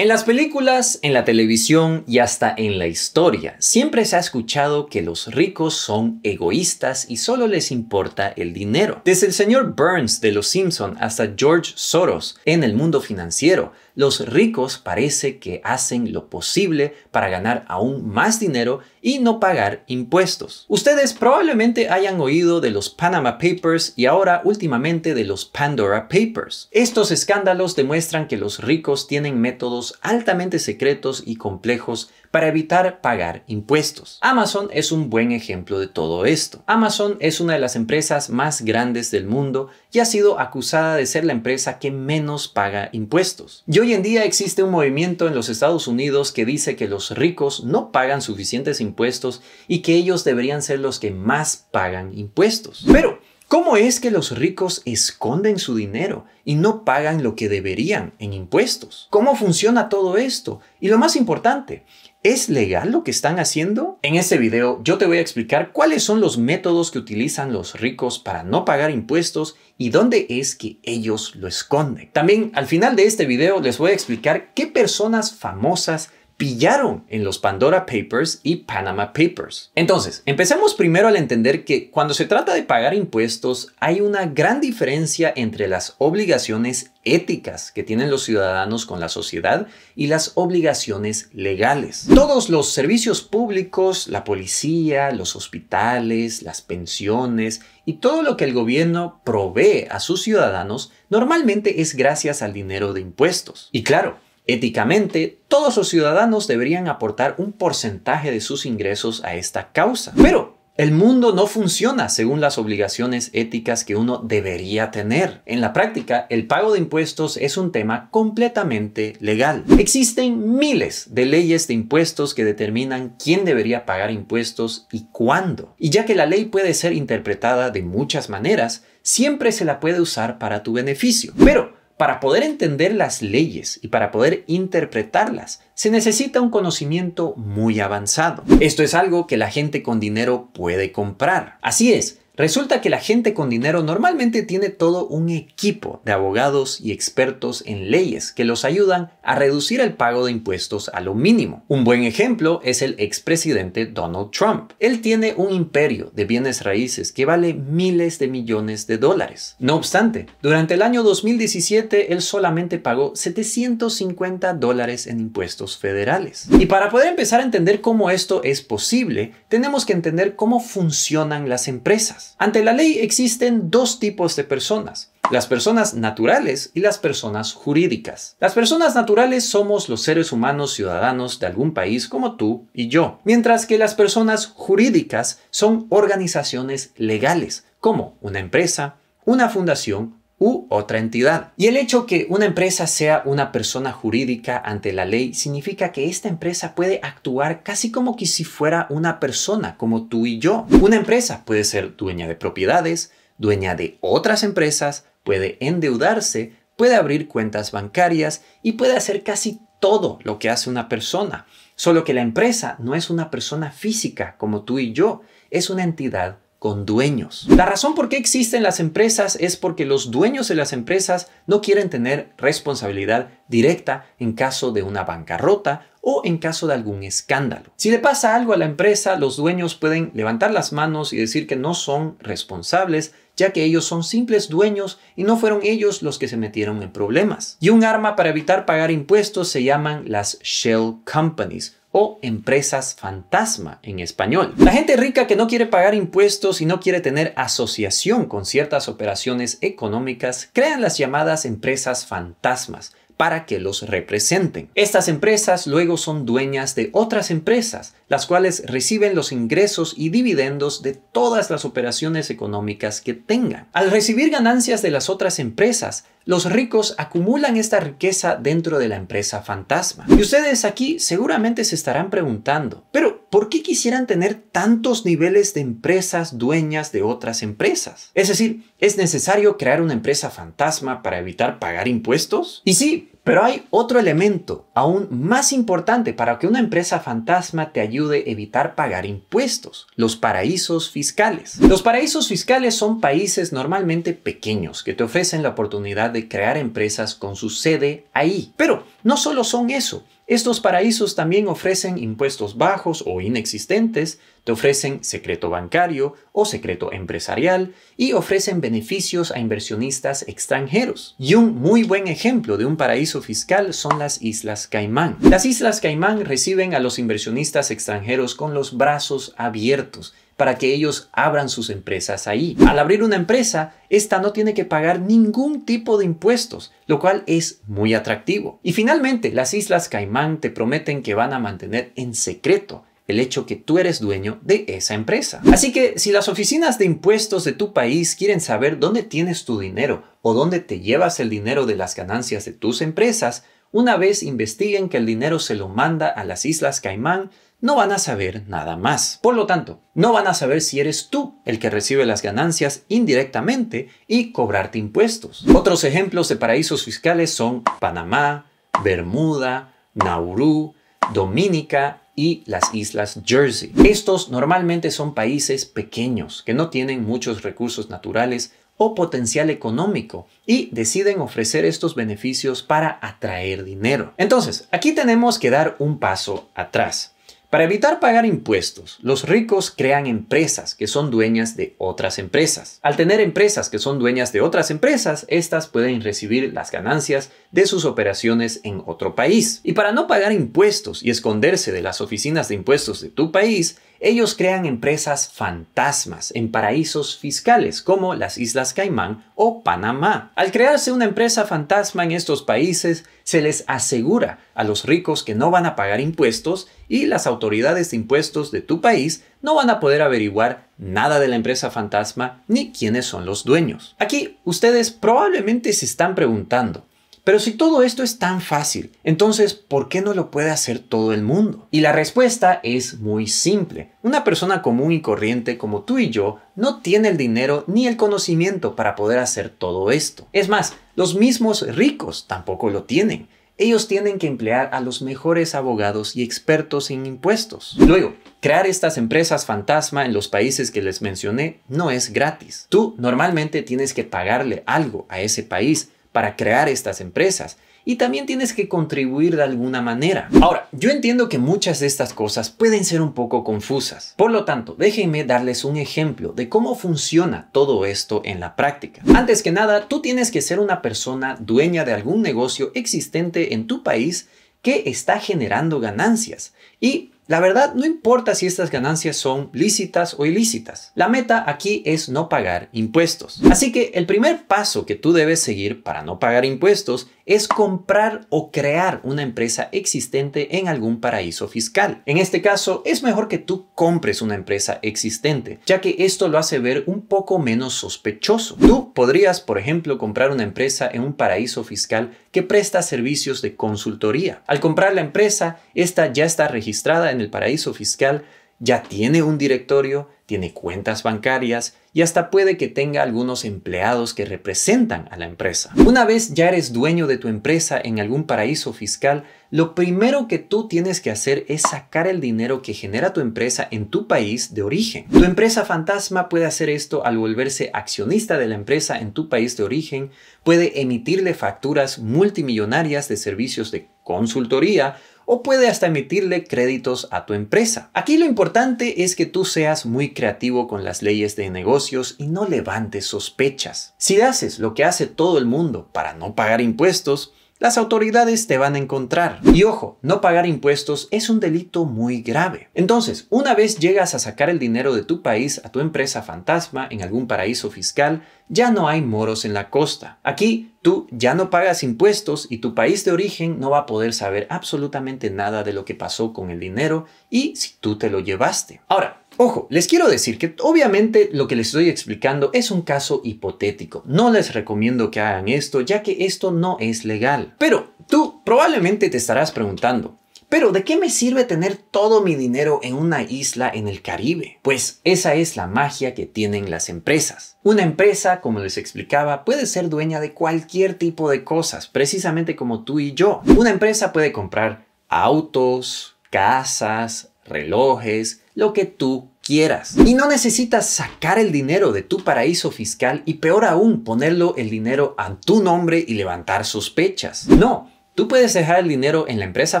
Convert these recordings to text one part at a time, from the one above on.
En las películas, en la televisión y hasta en la historia, siempre se ha escuchado que los ricos son egoístas y solo les importa el dinero. Desde el señor Burns de Los Simpson hasta George Soros en el mundo financiero, los ricos parece que hacen lo posible para ganar aún más dinero y no pagar impuestos. Ustedes probablemente hayan oído de los Panama Papers y ahora últimamente de los Pandora Papers. Estos escándalos demuestran que los ricos tienen métodos altamente secretos y complejos para evitar pagar impuestos. Amazon es un buen ejemplo de todo esto. Amazon es una de las empresas más grandes del mundo y ha sido acusada de ser la empresa que menos paga impuestos. Y hoy en día existe un movimiento en los Estados Unidos que dice que los ricos no pagan suficientes impuestos y que ellos deberían ser los que más pagan impuestos. Pero, ¿Cómo es que los ricos esconden su dinero y no pagan lo que deberían en impuestos? ¿Cómo funciona todo esto? Y lo más importante, ¿es legal lo que están haciendo? En este video yo te voy a explicar cuáles son los métodos que utilizan los ricos para no pagar impuestos y dónde es que ellos lo esconden. También al final de este video les voy a explicar qué personas famosas pillaron en los Pandora Papers y Panama Papers. Entonces, empecemos primero al entender que cuando se trata de pagar impuestos hay una gran diferencia entre las obligaciones éticas que tienen los ciudadanos con la sociedad y las obligaciones legales. Todos los servicios públicos, la policía, los hospitales, las pensiones y todo lo que el gobierno provee a sus ciudadanos normalmente es gracias al dinero de impuestos. Y claro, Éticamente, todos los ciudadanos deberían aportar un porcentaje de sus ingresos a esta causa. Pero el mundo no funciona según las obligaciones éticas que uno debería tener. En la práctica, el pago de impuestos es un tema completamente legal. Existen miles de leyes de impuestos que determinan quién debería pagar impuestos y cuándo. Y ya que la ley puede ser interpretada de muchas maneras, siempre se la puede usar para tu beneficio. Pero para poder entender las leyes y para poder interpretarlas, se necesita un conocimiento muy avanzado. Esto es algo que la gente con dinero puede comprar. Así es, Resulta que la gente con dinero normalmente tiene todo un equipo de abogados y expertos en leyes que los ayudan a reducir el pago de impuestos a lo mínimo. Un buen ejemplo es el expresidente Donald Trump. Él tiene un imperio de bienes raíces que vale miles de millones de dólares. No obstante, durante el año 2017 él solamente pagó 750 dólares en impuestos federales. Y para poder empezar a entender cómo esto es posible, tenemos que entender cómo funcionan las empresas. Ante la ley existen dos tipos de personas las personas naturales y las personas jurídicas. Las personas naturales somos los seres humanos ciudadanos de algún país como tú y yo, mientras que las personas jurídicas son organizaciones legales, como una empresa, una fundación u otra entidad. Y el hecho que una empresa sea una persona jurídica ante la ley significa que esta empresa puede actuar casi como que si fuera una persona como tú y yo. Una empresa puede ser dueña de propiedades, dueña de otras empresas, puede endeudarse, puede abrir cuentas bancarias y puede hacer casi todo lo que hace una persona. Solo que la empresa no es una persona física como tú y yo, es una entidad con dueños. La razón por qué existen las empresas es porque los dueños de las empresas no quieren tener responsabilidad directa en caso de una bancarrota o en caso de algún escándalo. Si le pasa algo a la empresa, los dueños pueden levantar las manos y decir que no son responsables, ya que ellos son simples dueños y no fueron ellos los que se metieron en problemas. Y un arma para evitar pagar impuestos se llaman las shell companies o empresas fantasma en español. La gente rica que no quiere pagar impuestos y no quiere tener asociación con ciertas operaciones económicas crean las llamadas empresas fantasmas para que los representen. Estas empresas luego son dueñas de otras empresas, las cuales reciben los ingresos y dividendos de todas las operaciones económicas que tengan. Al recibir ganancias de las otras empresas, los ricos acumulan esta riqueza dentro de la empresa fantasma. Y ustedes aquí seguramente se estarán preguntando, pero ¿por qué quisieran tener tantos niveles de empresas dueñas de otras empresas? Es decir, ¿es necesario crear una empresa fantasma para evitar pagar impuestos? Y sí, pero hay otro elemento aún más importante para que una empresa fantasma te ayude a evitar pagar impuestos, los paraísos fiscales. Los paraísos fiscales son países normalmente pequeños que te ofrecen la oportunidad de crear empresas con su sede ahí. Pero no solo son eso, estos paraísos también ofrecen impuestos bajos o inexistentes, te ofrecen secreto bancario o secreto empresarial y ofrecen beneficios a inversionistas extranjeros. Y un muy buen ejemplo de un paraíso fiscal son las Islas Caimán. Las Islas Caimán reciben a los inversionistas extranjeros con los brazos abiertos para que ellos abran sus empresas ahí. Al abrir una empresa, esta no tiene que pagar ningún tipo de impuestos, lo cual es muy atractivo. Y finalmente, las Islas Caimán te prometen que van a mantener en secreto el hecho que tú eres dueño de esa empresa. Así que si las oficinas de impuestos de tu país quieren saber dónde tienes tu dinero o dónde te llevas el dinero de las ganancias de tus empresas, una vez investiguen que el dinero se lo manda a las Islas Caimán, no van a saber nada más. Por lo tanto, no van a saber si eres tú el que recibe las ganancias indirectamente y cobrarte impuestos. Otros ejemplos de paraísos fiscales son Panamá, Bermuda, Nauru, Dominica y las Islas Jersey. Estos normalmente son países pequeños que no tienen muchos recursos naturales o potencial económico y deciden ofrecer estos beneficios para atraer dinero. Entonces, aquí tenemos que dar un paso atrás. Para evitar pagar impuestos, los ricos crean empresas que son dueñas de otras empresas. Al tener empresas que son dueñas de otras empresas, estas pueden recibir las ganancias de sus operaciones en otro país. Y para no pagar impuestos y esconderse de las oficinas de impuestos de tu país, ellos crean empresas fantasmas en paraísos fiscales como las Islas Caimán o Panamá. Al crearse una empresa fantasma en estos países, se les asegura a los ricos que no van a pagar impuestos y las autoridades de impuestos de tu país no van a poder averiguar nada de la empresa fantasma ni quiénes son los dueños. Aquí ustedes probablemente se están preguntando, pero si todo esto es tan fácil, entonces, ¿por qué no lo puede hacer todo el mundo? Y la respuesta es muy simple. Una persona común y corriente como tú y yo no tiene el dinero ni el conocimiento para poder hacer todo esto. Es más, los mismos ricos tampoco lo tienen. Ellos tienen que emplear a los mejores abogados y expertos en impuestos. Luego, crear estas empresas fantasma en los países que les mencioné no es gratis. Tú normalmente tienes que pagarle algo a ese país para crear estas empresas. Y también tienes que contribuir de alguna manera. Ahora, yo entiendo que muchas de estas cosas pueden ser un poco confusas. Por lo tanto, déjenme darles un ejemplo de cómo funciona todo esto en la práctica. Antes que nada, tú tienes que ser una persona dueña de algún negocio existente en tu país que está generando ganancias y la verdad, no importa si estas ganancias son lícitas o ilícitas. La meta aquí es no pagar impuestos. Así que el primer paso que tú debes seguir para no pagar impuestos es comprar o crear una empresa existente en algún paraíso fiscal. En este caso, es mejor que tú compres una empresa existente, ya que esto lo hace ver un poco menos sospechoso. Tú podrías, por ejemplo, comprar una empresa en un paraíso fiscal que presta servicios de consultoría. Al comprar la empresa, esta ya está registrada en el paraíso fiscal, ya tiene un directorio, tiene cuentas bancarias y hasta puede que tenga algunos empleados que representan a la empresa. Una vez ya eres dueño de tu empresa en algún paraíso fiscal, lo primero que tú tienes que hacer es sacar el dinero que genera tu empresa en tu país de origen. Tu empresa fantasma puede hacer esto al volverse accionista de la empresa en tu país de origen, puede emitirle facturas multimillonarias de servicios de consultoría o puede hasta emitirle créditos a tu empresa. Aquí lo importante es que tú seas muy creativo con las leyes de negocios y no levantes sospechas. Si haces lo que hace todo el mundo para no pagar impuestos, las autoridades te van a encontrar. Y ojo, no pagar impuestos es un delito muy grave. Entonces, una vez llegas a sacar el dinero de tu país a tu empresa fantasma en algún paraíso fiscal, ya no hay moros en la costa. Aquí tú ya no pagas impuestos y tu país de origen no va a poder saber absolutamente nada de lo que pasó con el dinero y si tú te lo llevaste. Ahora, ojo, les quiero decir que obviamente lo que les estoy explicando es un caso hipotético. No les recomiendo que hagan esto ya que esto no es legal. Pero tú probablemente te estarás preguntando, pero ¿de qué me sirve tener todo mi dinero en una isla en el Caribe? Pues esa es la magia que tienen las empresas. Una empresa, como les explicaba, puede ser dueña de cualquier tipo de cosas, precisamente como tú y yo. Una empresa puede comprar autos, casas, relojes, lo que tú quieras. Y no necesitas sacar el dinero de tu paraíso fiscal y peor aún ponerlo el dinero a tu nombre y levantar sospechas. No. Tú puedes dejar el dinero en la empresa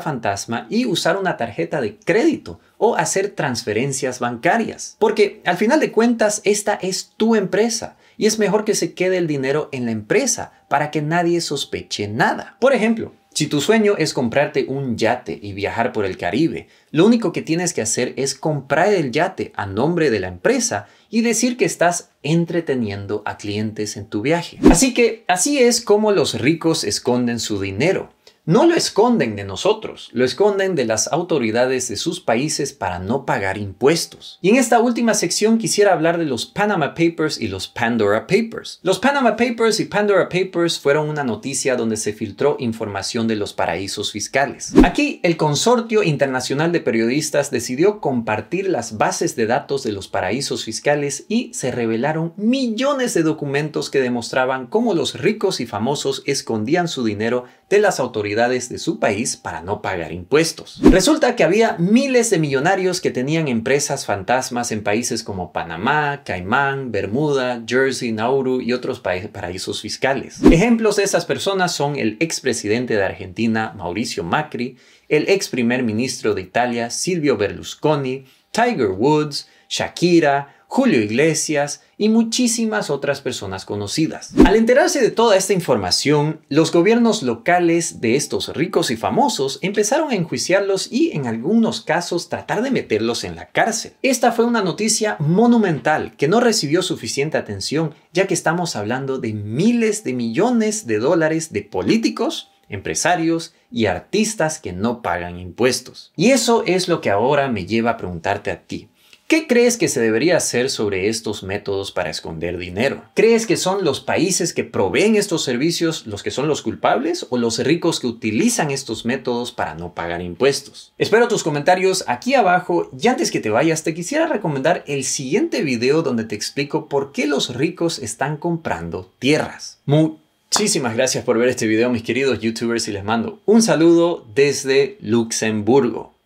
fantasma y usar una tarjeta de crédito o hacer transferencias bancarias. Porque al final de cuentas, esta es tu empresa y es mejor que se quede el dinero en la empresa para que nadie sospeche nada. Por ejemplo, si tu sueño es comprarte un yate y viajar por el Caribe, lo único que tienes que hacer es comprar el yate a nombre de la empresa y decir que estás entreteniendo a clientes en tu viaje. Así que así es como los ricos esconden su dinero no lo esconden de nosotros, lo esconden de las autoridades de sus países para no pagar impuestos. Y en esta última sección quisiera hablar de los Panama Papers y los Pandora Papers. Los Panama Papers y Pandora Papers fueron una noticia donde se filtró información de los paraísos fiscales. Aquí el Consorcio Internacional de Periodistas decidió compartir las bases de datos de los paraísos fiscales y se revelaron millones de documentos que demostraban cómo los ricos y famosos escondían su dinero de las autoridades de su país para no pagar impuestos. Resulta que había miles de millonarios que tenían empresas fantasmas en países como Panamá, Caimán, Bermuda, Jersey, Nauru y otros paraísos fiscales. Ejemplos de esas personas son el expresidente de Argentina, Mauricio Macri, el ex primer ministro de Italia, Silvio Berlusconi, Tiger Woods, Shakira, Julio Iglesias, y muchísimas otras personas conocidas. Al enterarse de toda esta información, los gobiernos locales de estos ricos y famosos empezaron a enjuiciarlos y en algunos casos tratar de meterlos en la cárcel. Esta fue una noticia monumental que no recibió suficiente atención ya que estamos hablando de miles de millones de dólares de políticos, empresarios y artistas que no pagan impuestos. Y eso es lo que ahora me lleva a preguntarte a ti. ¿Qué crees que se debería hacer sobre estos métodos para esconder dinero? ¿Crees que son los países que proveen estos servicios los que son los culpables o los ricos que utilizan estos métodos para no pagar impuestos? Espero tus comentarios aquí abajo y antes que te vayas te quisiera recomendar el siguiente video donde te explico por qué los ricos están comprando tierras. Muchísimas gracias por ver este video mis queridos youtubers y les mando un saludo desde Luxemburgo.